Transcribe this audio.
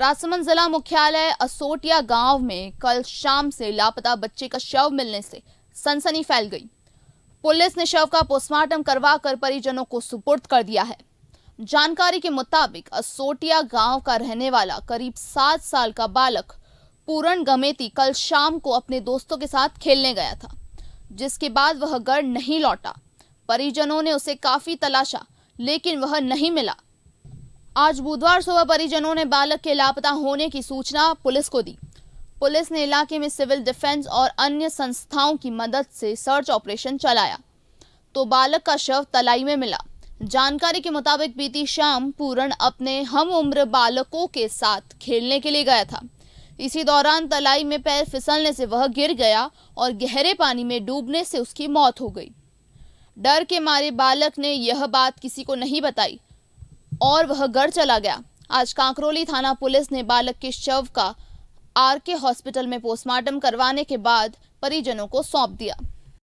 राजसमंद जिला मुख्यालय असोटिया गांव में कल शाम से लापता बच्चे का शव मिलने से सनसनी फैल गई पुलिस ने शव का पोस्टमार्टम करवा कर परिजनों को सुपुर्द कर दिया है जानकारी के मुताबिक असोटिया गांव का रहने वाला करीब सात साल का बालक पूरण गमेती कल शाम को अपने दोस्तों के साथ खेलने गया था जिसके बाद वह घर नहीं लौटा परिजनों ने उसे काफी तलाशा लेकिन वह नहीं मिला आज बुधवार सुबह परिजनों ने बालक के लापता होने की सूचना पुलिस को दी पुलिस ने इलाके में सिविल डिफेंस और अन्य संस्थाओं की मदद से सर्च ऑपरेशन चलाया तो बालक का शव तलाई में मिला जानकारी के मुताबिक बीती शाम पूरण अपने हम उम्र बालकों के साथ खेलने के लिए गया था इसी दौरान तलाई में पैर फिसलने से वह गिर गया और गहरे पानी में डूबने से उसकी मौत हो गई डर के मारे बालक ने यह बात किसी को नहीं बताई और वह घर चला गया आज कांकरोली थाना पुलिस ने बालक के शव का आरके हॉस्पिटल में पोस्टमार्टम करवाने के बाद परिजनों को सौंप दिया